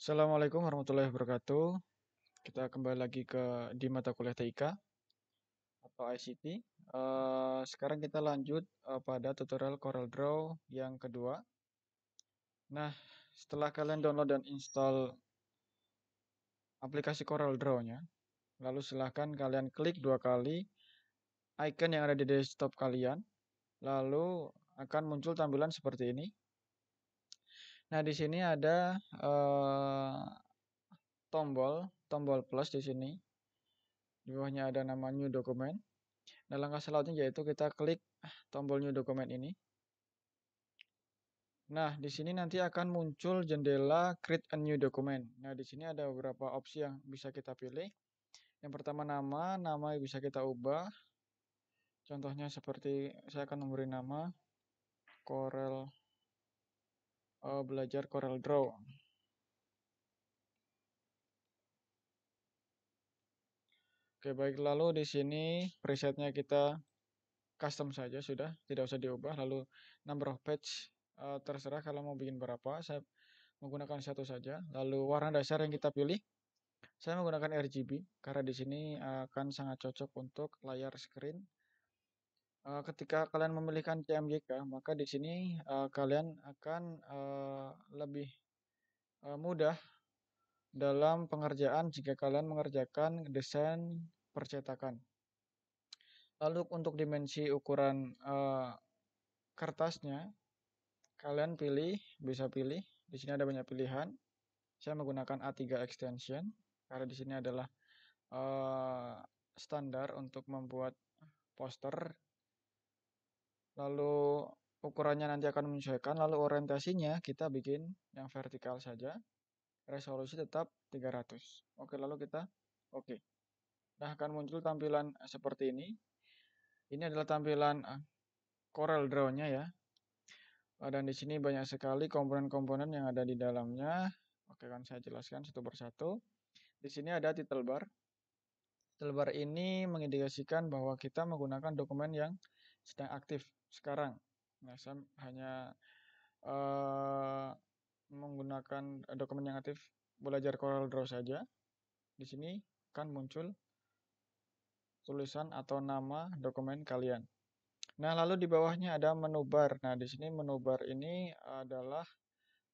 Assalamualaikum warahmatullahi wabarakatuh. Kita kembali lagi ke di mata kuliah TIK atau ICT. Uh, eh, sekarang kita lanjut uh, pada tutorial Corel Draw yang kedua. Nah, setelah kalian download dan install aplikasi Corel Draw-nya, lalu silahkan kalian klik dua kali icon yang ada di desktop kalian. Lalu akan muncul tampilan seperti ini. Nah, di sini ada eh, tombol, tombol plus di sini. Di bawahnya ada nama new document. Nah, langkah selanjutnya yaitu kita klik tombol new document ini. Nah, di sini nanti akan muncul jendela create a new document. Nah, di sini ada beberapa opsi yang bisa kita pilih. Yang pertama nama, nama yang bisa kita ubah. Contohnya seperti saya akan memberi nama Corel uh, belajar Corel Draw. Oke, baik lalu di sini presetnya kita custom saja sudah, tidak usah diubah. Lalu number of page uh, terserah kalau mau bikin berapa. Saya menggunakan satu saja. Lalu warna dasar yang kita pilih saya menggunakan RGB karena di sini eh, akan sangat cocok untuk layar screen Eh, ketika kalian memilihkan CMYK, maka di sini uh, kalian akan uh, lebih uh, mudah dalam pengerjaan jika kalian mengerjakan desain percetakan. Lalu untuk dimensi ukuran uh, kertasnya, kalian pilih, bisa pilih. Di sini ada banyak pilihan. Saya menggunakan A3 extension karena di sini adalah uh, standar untuk membuat poster lalu ukurannya nanti akan menyesuaikan, lalu orientasinya kita bikin yang vertikal saja, resolusi tetap 300. Oke, lalu kita oke. Nah, akan muncul tampilan seperti ini. Ini adalah tampilan eh, Corel Draw-nya ya. Eh, dan di sini banyak sekali komponen-komponen yang ada di dalamnya. Oke, akan saya jelaskan satu persatu. Di sini ada title bar. Title bar ini mengindikasikan bahwa kita menggunakan dokumen yang sedang aktif sekarang. Nah, saya hanya uh, menggunakan dokumen yang aktif belajar Corel Draw saja. Di sini kan muncul tulisan atau nama dokumen kalian. Nah, lalu di bawahnya ada menu bar. Nah, di sini menu bar ini adalah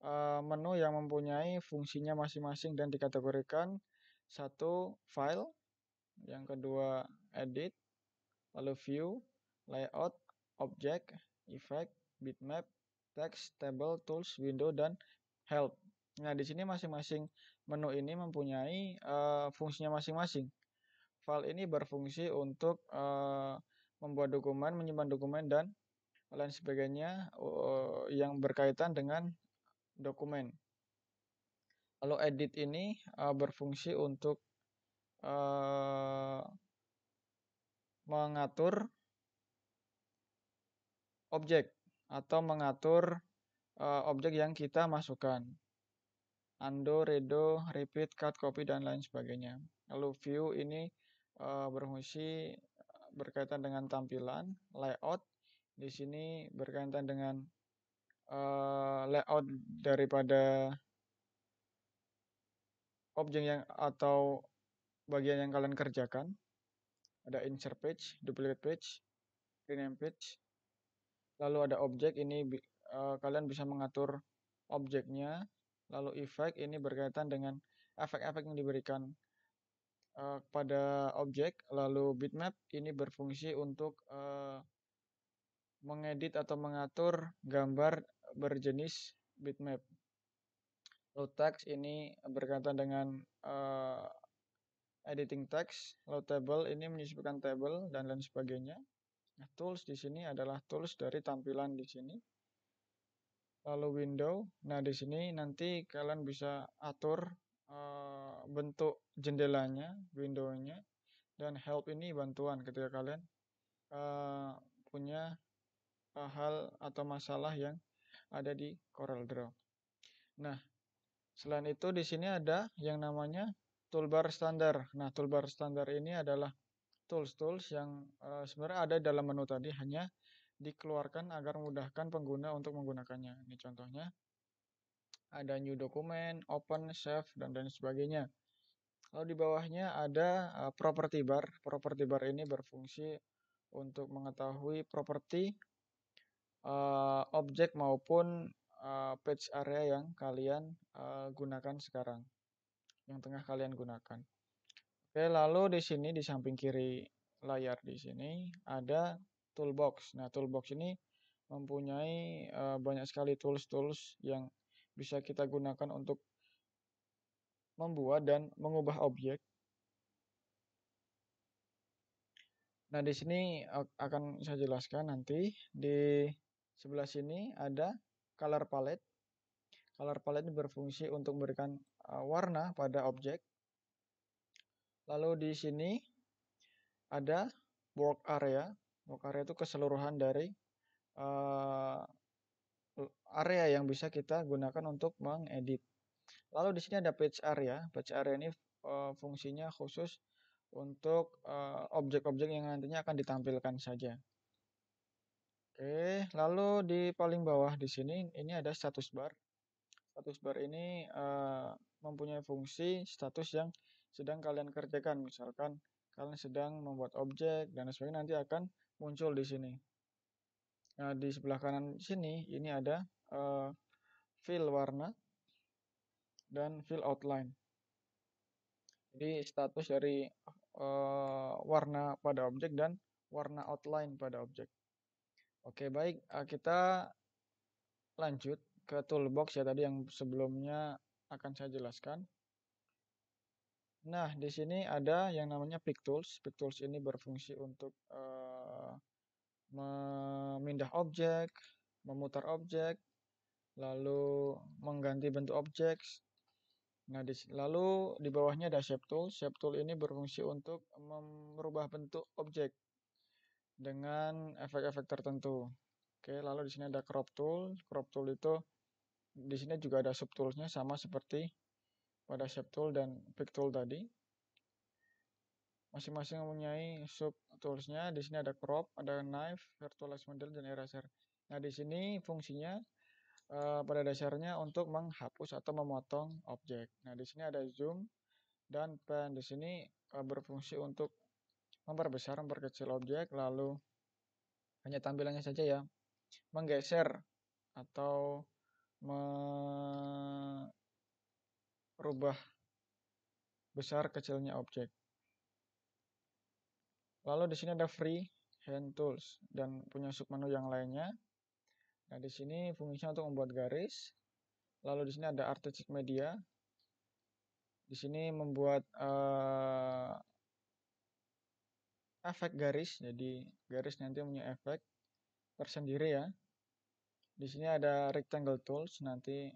uh, menu yang mempunyai fungsinya masing-masing dan dikategorikan satu file, yang kedua edit, lalu view, layout, object, effect, bitmap, text, table, tools, window, dan help. Nah, di sini masing-masing menu ini mempunyai uh, fungsinya masing-masing. File ini berfungsi untuk uh, membuat dokumen, menyimpan dokumen, dan lain sebagainya uh, yang berkaitan dengan dokumen. Lalu edit ini uh, berfungsi untuk uh, mengatur objek atau mengatur uh, objek yang kita masukkan. Undo, redo, repeat, cut, copy, dan lain sebagainya. Lalu view ini uh, berfungsi berkaitan dengan tampilan, layout. Di sini berkaitan dengan uh, layout daripada objek yang atau bagian yang kalian kerjakan. Ada insert page, duplicate page, rename page, lalu ada objek ini uh, kalian bisa mengatur objeknya lalu efek ini berkaitan dengan efek-efek yang diberikan uh, eh, pada objek lalu bitmap ini berfungsi untuk uh, mengedit atau mengatur gambar berjenis bitmap low text ini berkaitan dengan uh, editing text, low table ini menyisipkan table dan lain sebagainya. Nah, tools di sini adalah tools dari tampilan di sini. Lalu window. Nah, di sini nanti kalian bisa atur uh, bentuk jendelanya, window-nya. Dan help ini bantuan ketika kalian uh, punya uh, hal atau masalah yang ada di Draw. Nah, selain itu di sini ada yang namanya toolbar standar. Nah, toolbar standar ini adalah tools-tools yang uh, sebenarnya ada dalam menu tadi hanya dikeluarkan agar memudahkan pengguna untuk menggunakannya. Ini contohnya ada new document, open, save dan lain sebagainya. Lalu di bawahnya ada uh, property bar. Property bar ini berfungsi untuk mengetahui properti uh, objek maupun uh, page area yang kalian uh, gunakan sekarang. Yang tengah kalian gunakan. Oke, lalu di sini di samping kiri layar di sini ada toolbox. Nah, toolbox ini mempunyai uh, banyak sekali tools-tools yang bisa kita gunakan untuk membuat dan mengubah objek. Nah, di sini akan saya jelaskan nanti. Di sebelah sini ada color palette. Color palette ini berfungsi untuk memberikan eh, warna pada objek. Lalu di sini ada work area. Work area itu keseluruhan dari uh, area yang bisa kita gunakan untuk mengedit. Lalu di sini ada page area. Page area ini uh, fungsinya khusus untuk eh, objek-objek uh, yang nantinya akan ditampilkan saja. Oke, lalu di paling bawah di sini ini ada status bar. Status bar ini uh, mempunyai fungsi status yang sedang kalian kerjakan. Misalkan kalian sedang membuat objek dan sebagainya nanti akan muncul di sini. Nah, di sebelah kanan sini ini ada uh, fill warna dan fill outline. Jadi status dari uh, warna pada objek dan warna outline pada objek. Oke, baik, eh, kita lanjut ke toolbox ya tadi yang sebelumnya akan saya jelaskan. Nah, di sini ada yang namanya pick tools. Pick tools ini berfungsi untuk uh, memindah objek, memutar objek, lalu mengganti bentuk objek. Nah, di, lalu di bawahnya ada shape tool. Shape tool ini berfungsi untuk merubah bentuk objek dengan efek-efek tertentu. Oke, lalu di sini ada crop tool. Crop tool itu di sini juga ada sub toolsnya sama seperti pada shape tool dan pick tool tadi. Masing-masing mempunyai sub toolsnya. Di sini ada crop, ada knife, virtualize model, dan eraser. Nah di sini fungsinya uh, pada dasarnya untuk menghapus atau memotong objek. Nah di sini ada zoom dan pan. Di sini uh, berfungsi untuk memperbesar, memperkecil objek, lalu hanya tampilannya saja ya, menggeser atau rubah besar kecilnya objek. Lalu di sini ada free hand tools dan punya sub menu yang lainnya. Nah, di sini fungsinya untuk membuat garis. Lalu di sini ada artistic media. Di sini membuat uh, efek garis. Jadi garis nanti punya efek tersendiri ya. Di sini ada rectangle tools nanti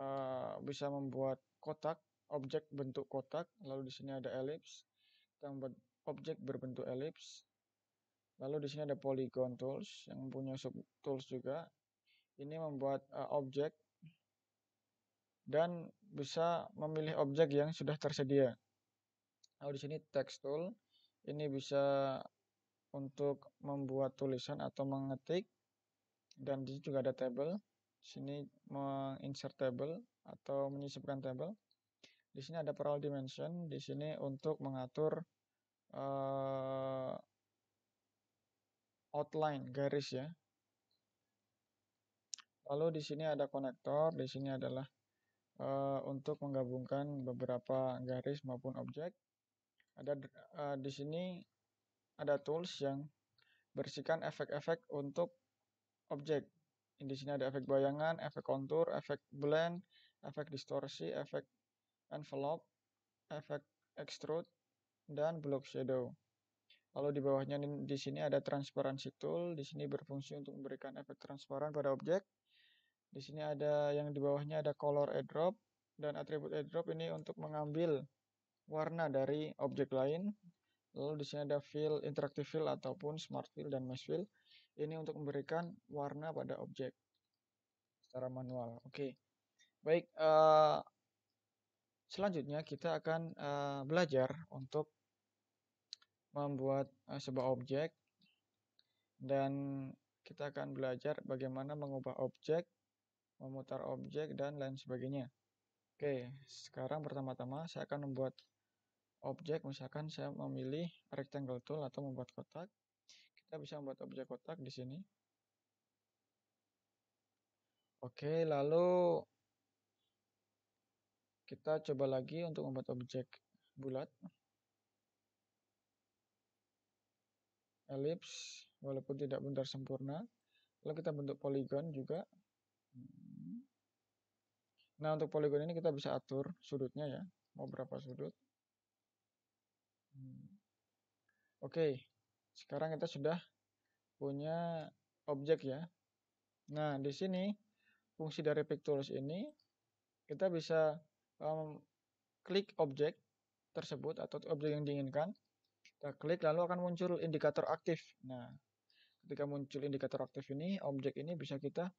Eh, bisa membuat kotak, objek bentuk kotak, lalu di sini ada ellipse, kita membuat objek berbentuk ellipse, Lalu di sini ada polygon tools yang punya sub tools juga. Ini membuat uh, objek dan bisa memilih objek yang sudah tersedia. Lalu di sini text tool, ini bisa untuk membuat tulisan atau mengetik dan di sini juga ada table sini menginsert table atau menyisipkan table. Di sini ada parallel dimension, di sini untuk mengatur uh, outline garis ya. Lalu di sini ada konektor, di sini adalah uh, untuk menggabungkan beberapa garis maupun objek. Ada uh, di sini ada tools yang bersihkan efek-efek untuk objek di sini ada efek bayangan, efek kontur, efek blend, efek distorsi, efek envelope, efek extrude, dan block shadow. Lalu di bawahnya di sini ada transparansi tool. Di sini berfungsi untuk memberikan efek transparan pada objek. Di sini ada yang di bawahnya ada color airdrop dan atribut airdrop ini untuk mengambil warna dari objek lain. Lalu di sini ada fill interactive fill ataupun smart fill dan mesh fill. Ini untuk memberikan warna pada objek secara manual. Oke, okay. baik. Uh, selanjutnya kita akan uh, belajar untuk membuat uh, sebuah objek dan kita akan belajar bagaimana mengubah objek, memutar objek dan lain sebagainya. Oke, sekarang pertama-tama saya akan membuat objek misalkan saya memilih rectangle tool atau membuat kotak kita bisa membuat objek kotak di sini. Oke, lalu kita coba lagi untuk membuat objek bulat. Elips, walaupun tidak bundar sempurna. Lalu kita bentuk poligon juga. Nah, untuk poligon ini kita bisa atur sudutnya ya. Mau berapa sudut. Hmm. Oke, sekarang kita sudah punya objek ya. Nah, di sini fungsi dari tools ini kita bisa um, klik objek tersebut atau objek yang diinginkan. Kita klik lalu akan muncul indikator aktif. Nah, ketika muncul indikator aktif ini, objek ini bisa kita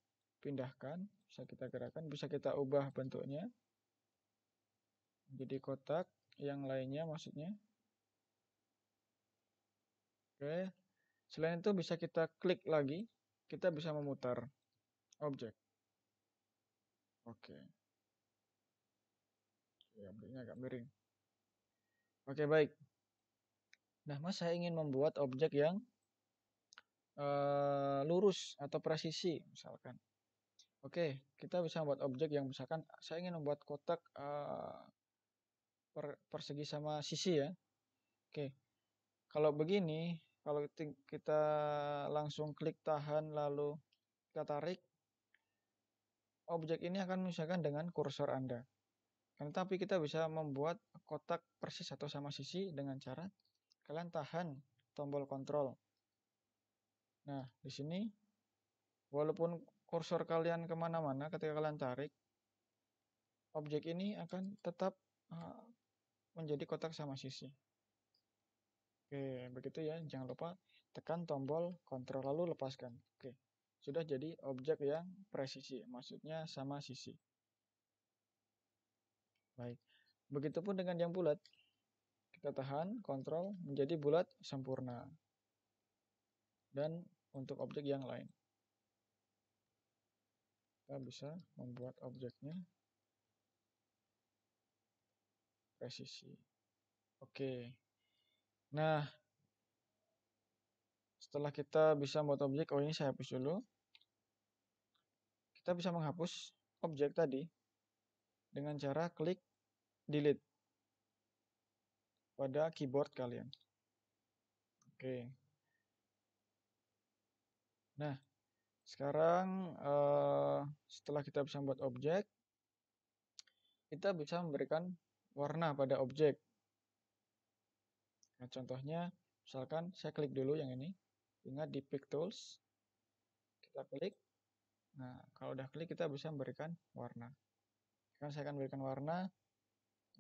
pindahkan, bisa kita gerakan, bisa kita ubah bentuknya. Jadi kotak yang lainnya maksudnya Oke. Selain itu bisa kita klik lagi, kita bisa memutar objek. Oke. Ya, objeknya agak miring. Oke, baik. Nah, Mas saya ingin membuat objek yang uh, lurus atau presisi misalkan. Oke, kita bisa membuat objek yang misalkan saya ingin membuat kotak uh, per, persegi sama sisi ya. Oke, kalau begini kalau kita langsung klik tahan lalu kita tarik, objek ini akan misalkan dengan kursor Anda. Dan tapi kita bisa membuat kotak persis atau sama sisi dengan cara kalian tahan tombol kontrol. Nah, di sini walaupun kursor kalian kemana-mana ketika kalian tarik, objek ini akan tetap ah, menjadi kotak sama sisi. Oke, begitu ya. Jangan lupa tekan tombol kontrol lalu lepaskan. Oke, sudah jadi objek yang presisi, maksudnya sama sisi. Baik, begitupun dengan yang bulat. Kita tahan kontrol menjadi bulat sempurna. Dan untuk objek yang lain. Kita bisa membuat objeknya presisi. Oke. Nah, setelah kita bisa membuat objek, oh ini saya hapus dulu. Kita bisa menghapus objek tadi dengan cara klik delete pada keyboard kalian. Oke. Nah, sekarang uh, setelah kita bisa membuat objek, kita bisa memberikan warna pada objek. Nah, contohnya, misalkan saya klik dulu yang ini. Ingat di Pick Tools. Kita klik. Nah, kalau udah klik kita bisa memberikan warna. Sekarang saya akan memberikan warna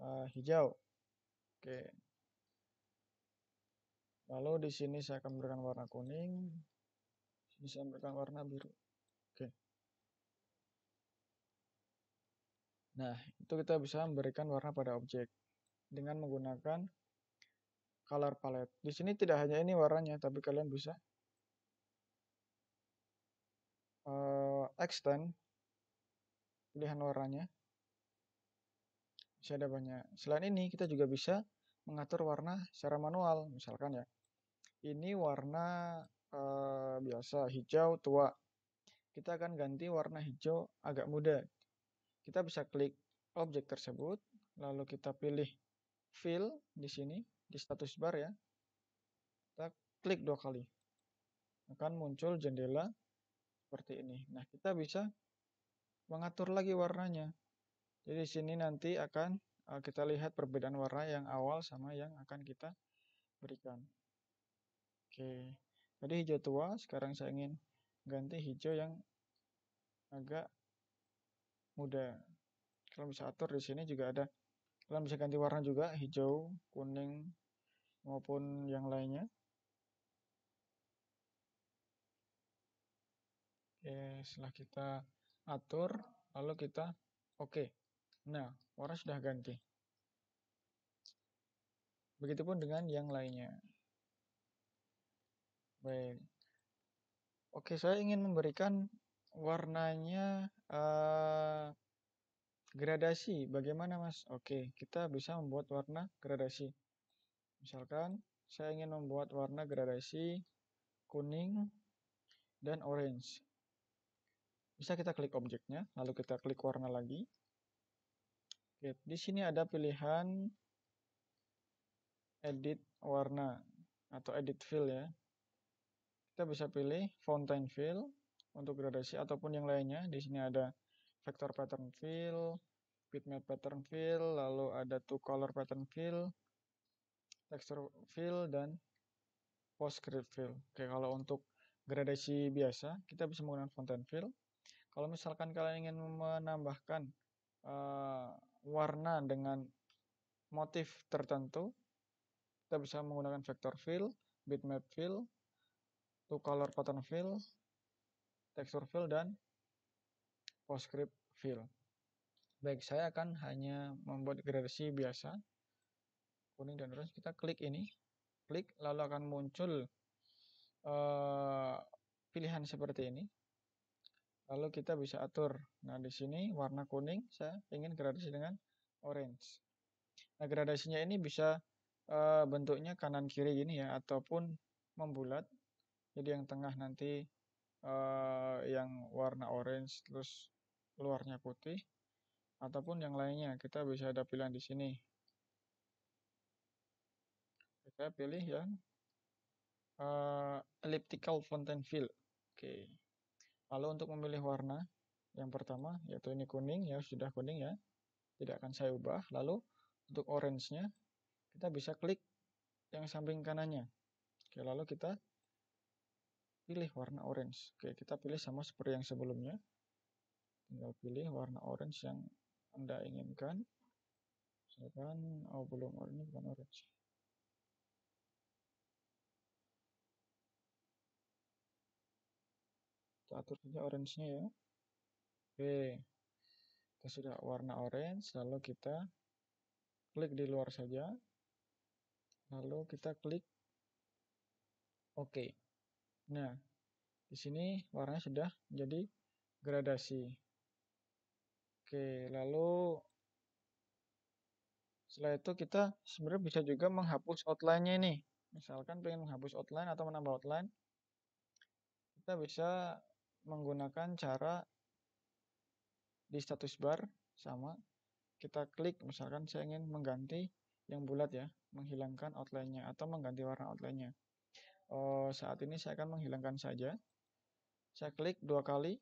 uh, hijau. Oke. Lalu di sini saya akan memberikan warna kuning. Di sini saya memberikan warna biru. Oke. Nah, itu kita bisa memberikan warna pada objek dengan menggunakan color palette. Di sini tidak hanya ini warnanya, tapi kalian bisa uh, extend pilihan warnanya. Bisa ada banyak. Selain ini, kita juga bisa mengatur warna secara manual. Misalkan ya, ini warna uh, biasa hijau tua. Kita akan ganti warna hijau agak muda. Kita bisa klik objek tersebut, lalu kita pilih fill di sini di status bar ya. Kita klik dua kali. Akan muncul jendela seperti ini. Nah, kita bisa mengatur lagi warnanya. Jadi di sini nanti akan eh, kita lihat perbedaan warna yang awal sama yang akan kita berikan. Oke, tadi hijau tua, sekarang saya ingin ganti hijau yang agak muda. Kalian bisa atur di sini juga ada. Kalian bisa ganti warna juga, hijau, kuning, maupun yang lainnya. Oke, setelah kita atur, lalu kita oke. Okay. Nah, warna sudah ganti. Begitupun dengan yang lainnya. Baik. Oke, saya ingin memberikan warnanya uh, gradasi. Bagaimana, Mas? Oke, kita bisa membuat warna gradasi. Misalkan saya ingin membuat warna gradasi kuning dan orange. Bisa kita klik objeknya, lalu kita klik warna lagi. Oke, di sini ada pilihan edit warna atau edit fill ya. Kita bisa pilih fountain fill untuk gradasi ataupun yang lainnya. Di sini ada vector pattern fill, bitmap pattern fill, lalu ada two color pattern fill, texture fill dan postscript fill. Oke, kalau untuk gradasi biasa kita bisa menggunakan fontan fill. Kalau misalkan kalian ingin menambahkan uh, warna dengan motif tertentu, kita bisa menggunakan vector fill, bitmap fill, to color pattern fill, texture fill dan postscript fill. Baik, saya akan hanya membuat gradasi biasa kuning dan orange kita klik ini klik lalu akan muncul uh, pilihan seperti ini lalu kita bisa atur nah di sini warna kuning saya ingin gradasi dengan orange nah gradasinya ini bisa uh, bentuknya kanan kiri gini ya ataupun membulat jadi yang tengah nanti uh, yang warna orange terus luarnya putih ataupun yang lainnya kita bisa ada pilihan di sini saya pilih yang uh, elliptical fountain fill oke okay. lalu untuk memilih warna yang pertama yaitu ini kuning ya sudah kuning ya tidak akan saya ubah lalu untuk orange-nya kita bisa klik yang samping kanannya oke okay, lalu kita pilih warna orange oke okay, kita pilih sama seperti yang sebelumnya tinggal pilih warna orange yang anda inginkan misalkan oh belum oh, ini bukan orange kita atur saja orange-nya ya. Oke. Kita sudah warna orange, lalu kita klik di luar saja. Lalu kita klik Oke. Nah, di sini warnanya sudah menjadi gradasi. Oke, lalu setelah itu kita sebenarnya bisa juga menghapus outline-nya ini. Misalkan pengen menghapus outline atau menambah outline, kita bisa menggunakan cara di status bar sama kita klik misalkan saya ingin mengganti yang bulat ya menghilangkan outline-nya atau mengganti warna outline-nya oh, saat ini saya akan menghilangkan saja saya klik dua kali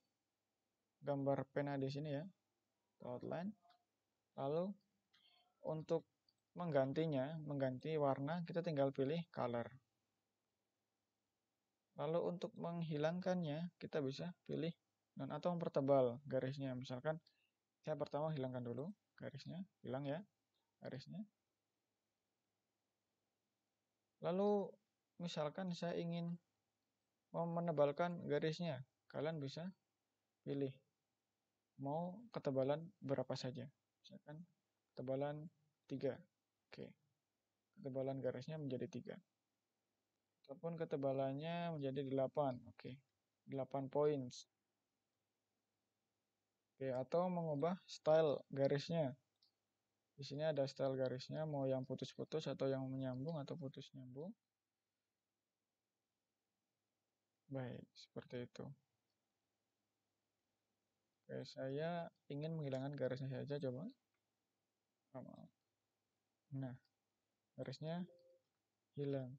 gambar pena di sini ya outline lalu untuk menggantinya mengganti warna kita tinggal pilih color Lalu untuk menghilangkannya, kita bisa pilih non atau mempertebal garisnya. Misalkan saya pertama hilangkan dulu garisnya, hilang ya garisnya. Lalu misalkan saya ingin menebalkan garisnya, kalian bisa pilih mau ketebalan berapa saja. Misalkan ketebalan 3. Oke. Ketebalan garisnya menjadi 3 ataupun ketebalannya menjadi 8. Oke. Okay. 8 points. Oke, okay, atau mengubah style garisnya. Di sini ada style garisnya mau yang putus-putus atau yang menyambung atau putus nyambung. Baik, seperti itu. Oke, saya ingin menghilangkan garisnya saja coba. Nah, garisnya hilang.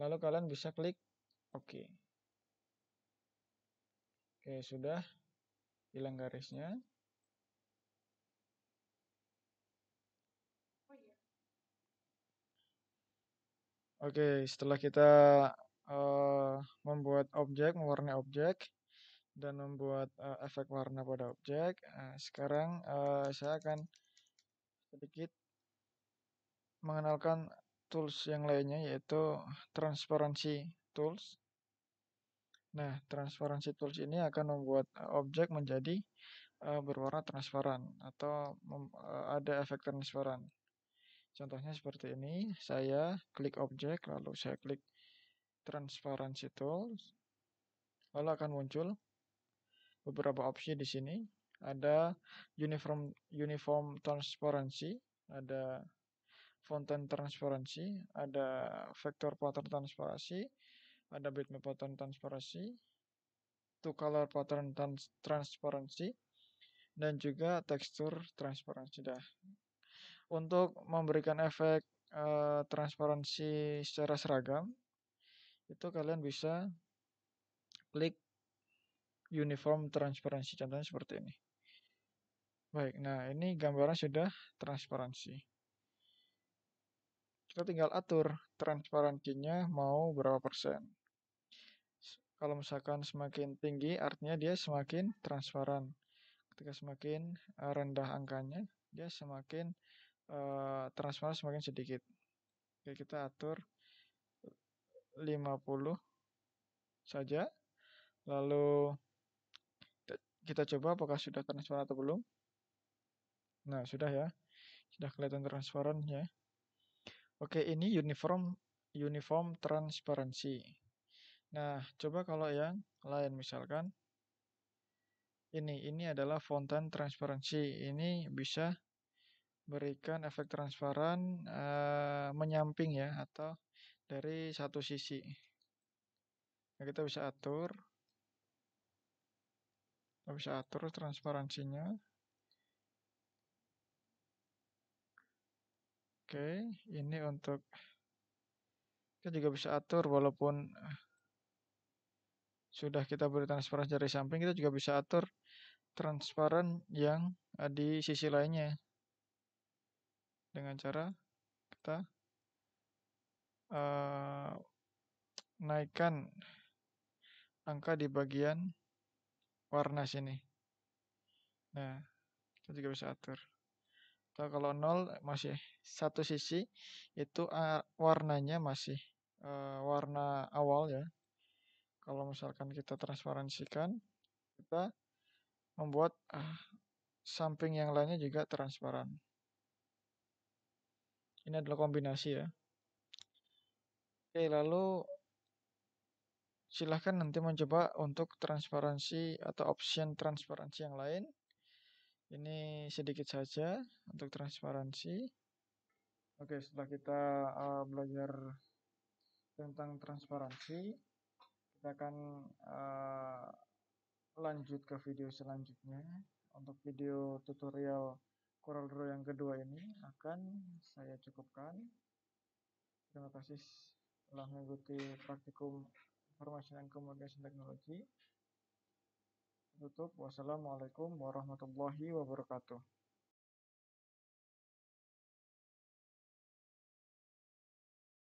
Lalu kalian bisa klik oke Oke, sudah hilang garisnya. Oh, iya. Oke, setelah kita uh, membuat objek, mewarnai objek, dan membuat uh, efek warna pada objek, uh, sekarang uh, saya akan sedikit mengenalkan tools yang lainnya yaitu transparency tools. Nah, transparency tools ini akan membuat eh, objek menjadi uh, berwarna transparan atau uh, ada efek transparan. Contohnya seperti ini, saya klik objek, lalu saya klik transparency tools, lalu akan muncul beberapa opsi di sini. Ada uniform uniform transparansi, ada fontan transparansi, ada vektor pattern transparansi, ada bitmap pattern transparansi, to color pattern trans transparansi, dan juga tekstur transparansi dah. Untuk memberikan efek uh, transparansi secara seragam, itu kalian bisa klik uniform transparansi contohnya seperti ini. Baik, nah ini gambaran sudah transparansi kita tinggal atur transparansinya mau berapa persen. Kalau misalkan semakin tinggi, artinya dia semakin transparan. Ketika semakin eh, rendah angkanya, dia semakin uh, transparan semakin sedikit. Oke, kita atur 50 eh, saja. Lalu kita coba apakah sudah transparan atau belum. Nah, sudah ya. Sudah kelihatan transparan ya. Oke, ini uniform uniform transparansi. Nah, coba kalau yang lain misalkan ini ini adalah fontan transparansi. Ini bisa berikan efek transparan uh, menyamping ya atau dari satu sisi. Nah, kita bisa atur kita bisa atur transparansinya Oke, ini untuk kita juga bisa atur walaupun eh, sudah kita beri transparan dari samping, kita juga bisa atur transparan yang eh, di sisi lainnya dengan cara kita uh, naikkan angka di bagian warna sini. Nah, kita juga bisa atur. Nah, kalau nol masih satu sisi itu warnanya masih uh, warna awal ya. Kalau misalkan kita transparansikan, kita membuat uh, samping yang lainnya juga transparan. Ini adalah kombinasi ya. Oke, lalu silahkan nanti mencoba untuk transparansi atau option transparansi yang lain. Ini sedikit saja untuk transparansi. Oke, setelah kita uh, belajar tentang transparansi, kita akan uh, lanjut ke video selanjutnya. Untuk video tutorial Coral Draw yang kedua ini akan saya cukupkan. Terima kasih telah mengikuti praktikum informasi dan komunikasi teknologi tutup. Wassalamualaikum warahmatullahi wabarakatuh.